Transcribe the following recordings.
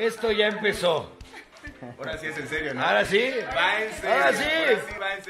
Esto ya empezó. Ahora sí es en serio, ¿no? Ahora sí. Va en serio. Ahora sí. Ahora sí va en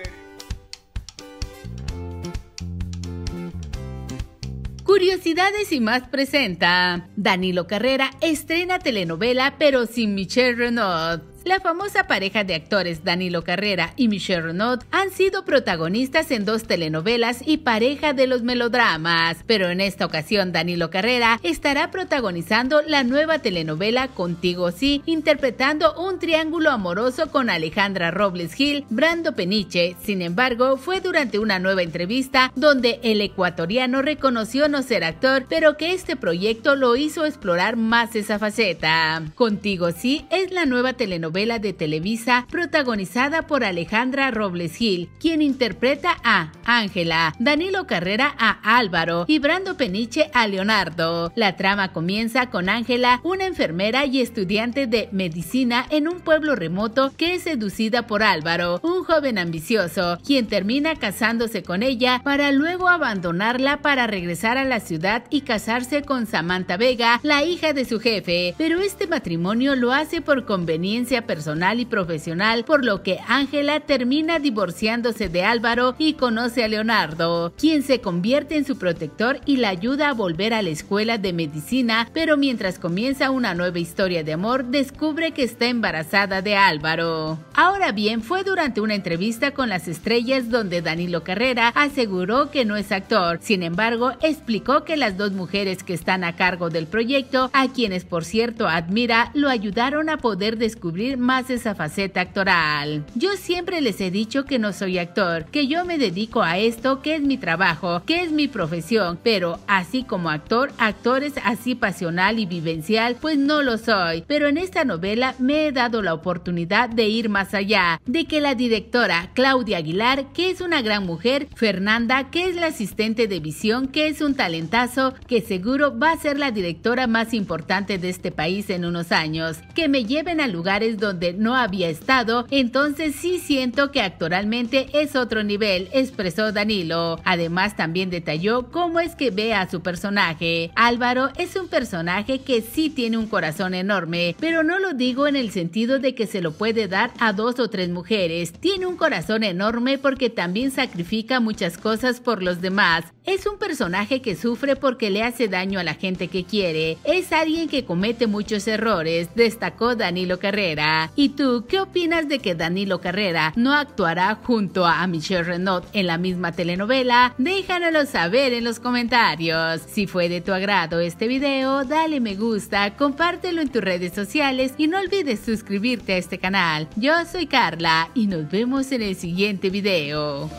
serio. Curiosidades y más presenta. Danilo Carrera estrena telenovela pero sin Michelle Renaud. La famosa pareja de actores Danilo Carrera y Michelle Renaud han sido protagonistas en dos telenovelas y pareja de los melodramas, pero en esta ocasión Danilo Carrera estará protagonizando la nueva telenovela Contigo Sí, interpretando un triángulo amoroso con Alejandra Robles Gil, Brando Peniche. Sin embargo, fue durante una nueva entrevista donde el ecuatoriano reconoció no ser actor, pero que este proyecto lo hizo explorar más esa faceta. Contigo Sí es la nueva telenovela novela de Televisa protagonizada por Alejandra Robles Gil, quien interpreta a Ángela, Danilo Carrera a Álvaro y Brando Peniche a Leonardo. La trama comienza con Ángela, una enfermera y estudiante de medicina en un pueblo remoto que es seducida por Álvaro, un joven ambicioso, quien termina casándose con ella para luego abandonarla para regresar a la ciudad y casarse con Samantha Vega, la hija de su jefe, pero este matrimonio lo hace por conveniencia personal y profesional, por lo que Ángela termina divorciándose de Álvaro y conoce a Leonardo, quien se convierte en su protector y la ayuda a volver a la escuela de medicina, pero mientras comienza una nueva historia de amor, descubre que está embarazada de Álvaro. Ahora bien, fue durante una entrevista con las estrellas donde Danilo Carrera aseguró que no es actor, sin embargo, explicó que las dos mujeres que están a cargo del proyecto, a quienes por cierto admira, lo ayudaron a poder descubrir más esa faceta actoral. Yo siempre les he dicho que no soy actor, que yo me dedico a esto, que es mi trabajo, que es mi profesión, pero así como actor, actores así pasional y vivencial, pues no lo soy. Pero en esta novela me he dado la oportunidad de ir más allá, de que la directora Claudia Aguilar, que es una gran mujer, Fernanda, que es la asistente de visión, que es un talentazo, que seguro va a ser la directora más importante de este país en unos años, que me lleven a lugares donde no había estado, entonces sí siento que actualmente es otro nivel, expresó Danilo. Además también detalló cómo es que ve a su personaje. Álvaro es un personaje que sí tiene un corazón enorme, pero no lo digo en el sentido de que se lo puede dar a dos o tres mujeres. Tiene un corazón enorme porque también sacrifica muchas cosas por los demás. Es un personaje que sufre porque le hace daño a la gente que quiere. Es alguien que comete muchos errores, destacó Danilo Carrera. ¿Y tú qué opinas de que Danilo Carrera no actuará junto a Michelle Renaud en la misma telenovela? Déjanoslo saber en los comentarios. Si fue de tu agrado este video, dale me gusta, compártelo en tus redes sociales y no olvides suscribirte a este canal. Yo soy Carla y nos vemos en el siguiente video.